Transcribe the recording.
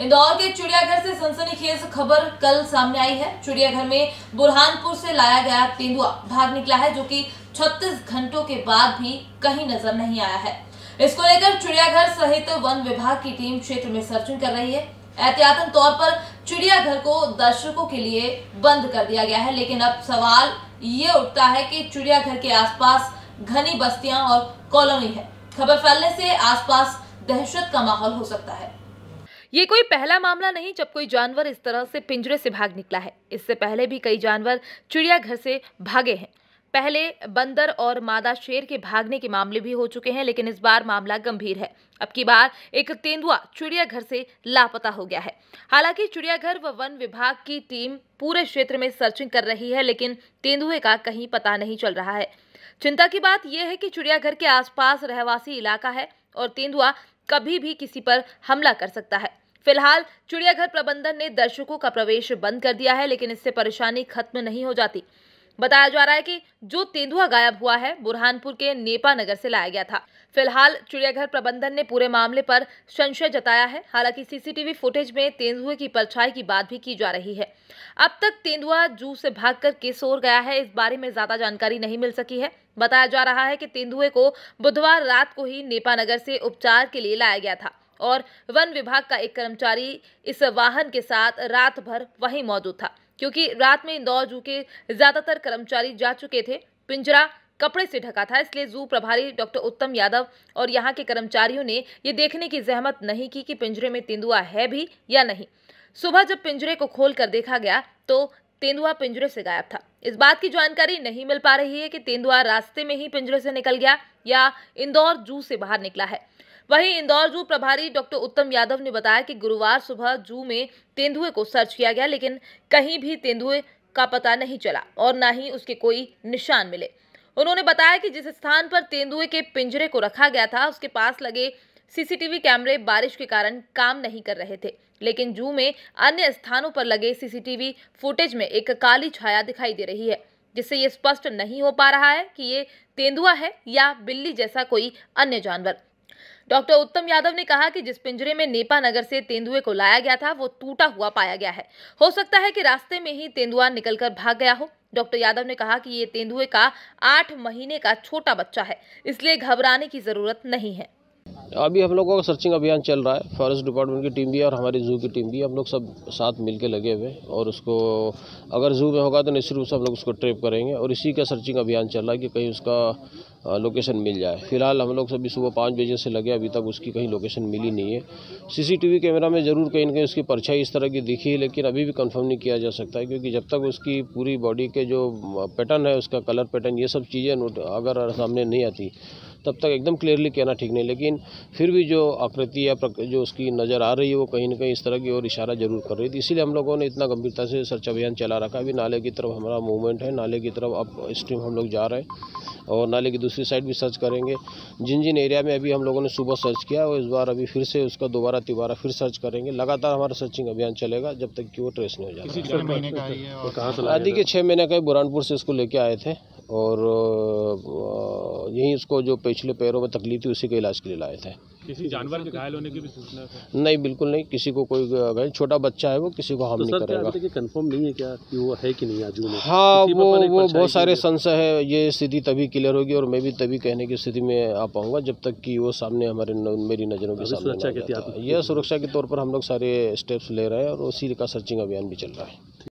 इंदौर के चिड़ियाघर से सनसनीखेज खबर कल सामने आई है चिड़ियाघर में बुरहानपुर से लाया गया तेंदुआ भाग निकला है जो कि 36 घंटों के बाद भी कहीं नजर नहीं आया है इसको लेकर चिड़ियाघर सहित वन विभाग की टीम क्षेत्र में सर्चिंग कर रही है एहतियातन तौर पर चिड़ियाघर को दर्शकों के लिए बंद कर दिया गया है लेकिन अब सवाल ये उठता है कि चिड़ियाघर के आसपास घनी बस्तियां और कॉलोनी है खबर फैलने से आसपास दहशत का माहौल हो सकता है ये कोई पहला मामला नहीं जब कोई जानवर इस तरह से पिंजरे से भाग निकला है इससे पहले भी कई जानवर चिड़ियाघर से भागे हैं पहले बंदर और मादा शेर के भागने के मामले भी हो चुके हैं लेकिन इस बार मामला गंभीर है अब की बार एक तेंदुआ चिड़ियाघर से लापता हो गया है हालांकि चिड़ियाघर व वन विभाग की टीम पूरे क्षेत्र में सर्चिंग कर रही है लेकिन तेंदुए का कहीं पता नहीं चल रहा है चिंता की बात यह है कि चिड़ियाघर के आसपास रहवासी इलाका है और तेंदुआ कभी भी किसी पर हमला कर सकता है फिलहाल चिड़ियाघर प्रबंधन ने दर्शकों का प्रवेश बंद कर दिया है लेकिन इससे परेशानी खत्म नहीं हो जाती बताया जा रहा है कि जो तेंदुआ गायब हुआ है बुरहानपुर के नेपा नगर से लाया गया था फिलहाल चिड़ियाघर प्रबंधन ने पूरे मामले पर संशय जताया है हालांकि सीसीटीवी फुटेज में तेंदुए की परछाई की बात भी की जा रही है अब तक तेंदुआ जू से भागकर और गया है इस बारे में ज्यादा जानकारी नहीं मिल सकी है बताया जा रहा है कि तेंदुए को बुधवार रात को ही नेपा नगर से उपचार के लिए लाया गया था और वन विभाग का एक कर्मचारी इस वाहन के साथ रात भर वहीं मौजूद था क्योंकि रात में इंदौर जू के ज्यादातर कर्मचारी जा चुके थे पिंजरा कपड़े से ढका था इसलिए जू प्रभारी डॉक्टर उत्तम यादव और यहाँ के कर्मचारियों ने ये देखने की जहमत नहीं की कि पिंजरे में तेंदुआ है भी या नहीं सुबह जब पिंजरे को खोल कर देखा गया तो तेंदुआ पिंजरे से गायब था इस बात की जानकारी नहीं मिल पा रही है कि तेंदुआ रास्ते में ही पिंजरे से निकल गया या इंदौर जू से बाहर निकला है वहीं इंदौर जू प्रभारी डॉक्टर उत्तम यादव ने बताया कि गुरुवार सुबह जू में तेंदुए को सर्च किया गया लेकिन कहीं भी तेंदुए का पता नहीं चला और ना ही उसके कोई निशान मिले उन्होंने बताया कि जिस स्थान पर तेंदुए के पिंजरे को रखा गया था उसके पास लगे सीसीटीवी कैमरे बारिश के कारण काम नहीं कर रहे थे लेकिन जू में अन्य स्थानों पर लगे सीसीटीवी फुटेज में एक काली छाया दिखाई दे रही है जिससे ये स्पष्ट नहीं हो पा रहा है कि ये तेंदुआ है या बिल्ली जैसा कोई अन्य जानवर डॉक्टर उत्तम यादव ने कहा कि जिस पिंजरे में नेपा नगर से तेंदुए को लाया गया था वो टूटा हुआ पाया गया है हो सकता है कि रास्ते में ही तेंदुआ निकलकर भाग गया हो डॉक्टर यादव ने कहा कि ये तेंदुए का आठ महीने का छोटा बच्चा है इसलिए घबराने की जरूरत नहीं है अभी हम लोगों का सर्चिंग अभियान चल रहा है फॉरेस्ट डिपार्टमेंट की टीम भी और हमारी जू की टीम भी हम लोग सब साथ मिल के लगे हुए और उसको अगर जू में होगा तो निश्चित रूप से हम लोग उसको ट्रेप करेंगे और इसी का सर्चिंग अभियान चल रहा है कि कहीं उसका लोकेशन मिल जाए फिलहाल हम लोग सभी सुबह पाँच बजे से लगे अभी तक उसकी कहीं लोकेशन मिली नहीं है सीसीटीवी कैमरा में ज़रूर कहीं ना कहीं उसकी परछाई इस तरह की दिखी लेकिन अभी भी कंफर्म नहीं किया जा सकता है क्योंकि जब तक उसकी पूरी बॉडी के जो पैटर्न है उसका कलर पैटर्न ये सब चीज़ें अगर सामने नहीं आती तब तक एकदम क्लियरली कहना ठीक नहीं लेकिन फिर भी जो आकृति या जो उसकी नज़र आ रही है वो कहीं ना कहीं इस तरह की ओर इशारा जरूर कर रही थी इसीलिए हम लोगों ने इतना गंभीरता से सर्च अभियान चला रखा अभी नाले की तरफ हमारा मूवमेंट है नाले की तरफ अब स्ट्रीम हम लोग जा रहे हैं और नाले की दूसरी साइड भी सर्च करेंगे जिन जिन एरिया में अभी हम लोगों ने सुबह सर्च किया और इस बार अभी फिर से उसका दोबारा तिबारा फिर सर्च करेंगे लगातार हमारा सर्चिंग अभियान चलेगा जब तक कि वो ट्रेस नहीं हो जाए आदि के छः महीने का हाँ, बुरहानपुर से इसको लेके आए थे और यहीं उसको जो पेश पिछले पैरों में तकलीफ थी उसी के इलाज के लिए लाए थे किसी जानवर के घायल होने की भी सूचना है नहीं बिल्कुल नहीं किसी को कोई छोटा बच्चा है वो किसी को हम तो नहीं करेगा कंफर्म नहीं है क्या कि वो है कि नहीं आजू में हाँ वो वो बहुत सारे संशय है ये स्थिति तभी क्लियर होगी और मैं भी तभी कहने की स्थिति में आ पाऊंगा जब तक कि वो सामने हमारे मेरी नज़रों के सामने यह सुरक्षा के तौर पर हम लोग सारे स्टेप्स ले रहे हैं और उसी का सर्चिंग अभियान भी चल रहा है